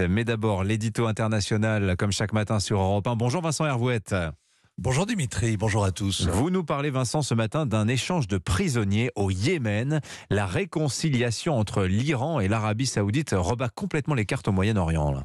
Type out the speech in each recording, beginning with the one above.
Mais d'abord, l'édito international, comme chaque matin sur Europe 1. Bonjour Vincent Hervouette. Bonjour Dimitri, bonjour à tous. Vous nous parlez Vincent ce matin d'un échange de prisonniers au Yémen. La réconciliation entre l'Iran et l'Arabie saoudite rebat complètement les cartes au Moyen-Orient.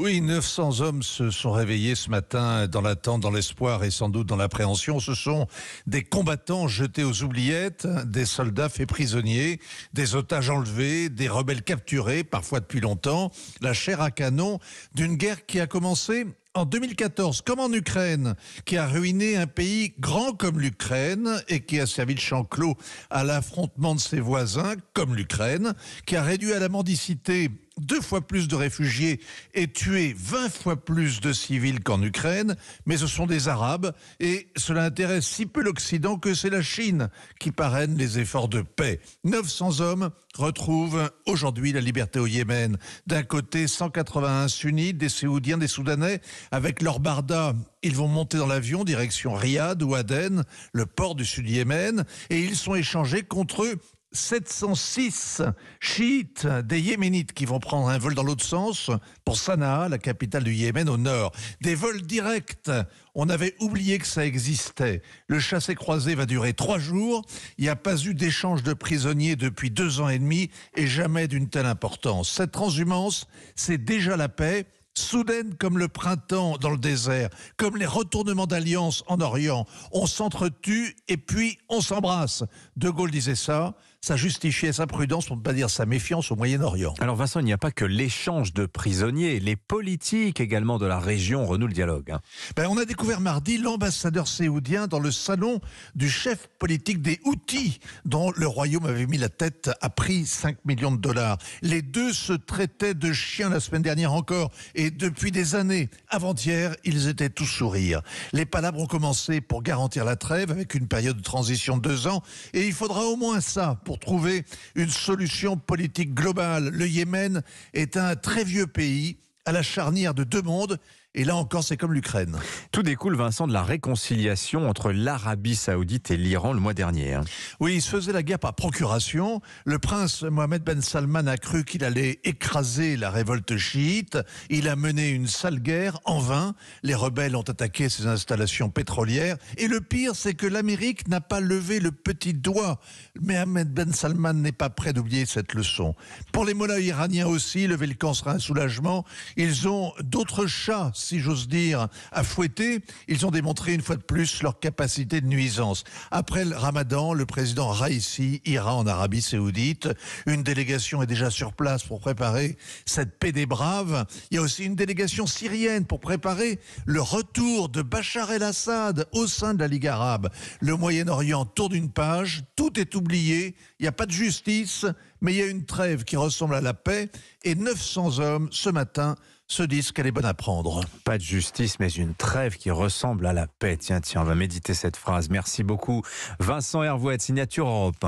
Oui, 900 hommes se sont réveillés ce matin dans l'attente, dans l'espoir et sans doute dans l'appréhension. Ce sont des combattants jetés aux oubliettes, des soldats faits prisonniers, des otages enlevés, des rebelles capturés, parfois depuis longtemps. La chair à canon d'une guerre qui a commencé en 2014, comme en Ukraine, qui a ruiné un pays grand comme l'Ukraine et qui a servi de champ clos à l'affrontement de ses voisins, comme l'Ukraine, qui a réduit à la mendicité deux fois plus de réfugiés et tués, 20 fois plus de civils qu'en Ukraine, mais ce sont des Arabes et cela intéresse si peu l'Occident que c'est la Chine qui parraine les efforts de paix. 900 hommes retrouvent aujourd'hui la liberté au Yémen. D'un côté, 181 sunnites, des Séoudiens, des Soudanais, avec leur barda. Ils vont monter dans l'avion direction Riyad ou Aden, le port du sud Yémen, et ils sont échangés contre eux 706 chiites des Yéménites qui vont prendre un vol dans l'autre sens pour Sanaa, la capitale du Yémen au nord. Des vols directs. On avait oublié que ça existait. Le chassé-croisé va durer trois jours. Il n'y a pas eu d'échange de prisonniers depuis deux ans et demi et jamais d'une telle importance. Cette transhumance, c'est déjà la paix soudaine comme le printemps dans le désert, comme les retournements d'alliance en Orient. On s'entretue et puis on s'embrasse. De Gaulle disait ça, ça justifiait sa prudence, pour ne pas dire sa méfiance au Moyen-Orient. Alors Vincent, il n'y a pas que l'échange de prisonniers, les politiques également de la région renouent le dialogue. Hein. Ben, on a découvert mardi l'ambassadeur séoudien dans le salon du chef politique des Houthis, dont le royaume avait mis la tête à prix 5 millions de dollars. Les deux se traitaient de chiens la semaine dernière encore, et depuis des années, avant-hier, ils étaient tous sourires. Les palabres ont commencé pour garantir la trêve avec une période de transition de deux ans, et il faudra au moins ça pour trouver une solution politique globale. Le Yémen est un très vieux pays à la charnière de deux mondes et là encore, c'est comme l'Ukraine. Tout découle, Vincent, de la réconciliation entre l'Arabie saoudite et l'Iran le mois dernier. Hein. Oui, il se faisait la guerre par procuration. Le prince Mohamed Ben Salman a cru qu'il allait écraser la révolte chiite. Il a mené une sale guerre en vain. Les rebelles ont attaqué ses installations pétrolières. Et le pire, c'est que l'Amérique n'a pas levé le petit doigt. Mohamed Ben Salman n'est pas prêt d'oublier cette leçon. Pour les mollahs iraniens aussi, lever le camp sera un soulagement. Ils ont d'autres chats si j'ose dire, à fouetter, ils ont démontré une fois de plus leur capacité de nuisance. Après le ramadan, le président Raisi ira en Arabie saoudite. Une délégation est déjà sur place pour préparer cette paix des braves. Il y a aussi une délégation syrienne pour préparer le retour de Bachar el-Assad au sein de la Ligue arabe. Le Moyen-Orient tourne une page, tout est oublié, il n'y a pas de justice, mais il y a une trêve qui ressemble à la paix, et 900 hommes, ce matin, se disent qu'elle est bonne à prendre. Pas de justice, mais une trêve qui ressemble à la paix. Tiens, tiens, on va méditer cette phrase. Merci beaucoup. Vincent Hervouet, signature Europe.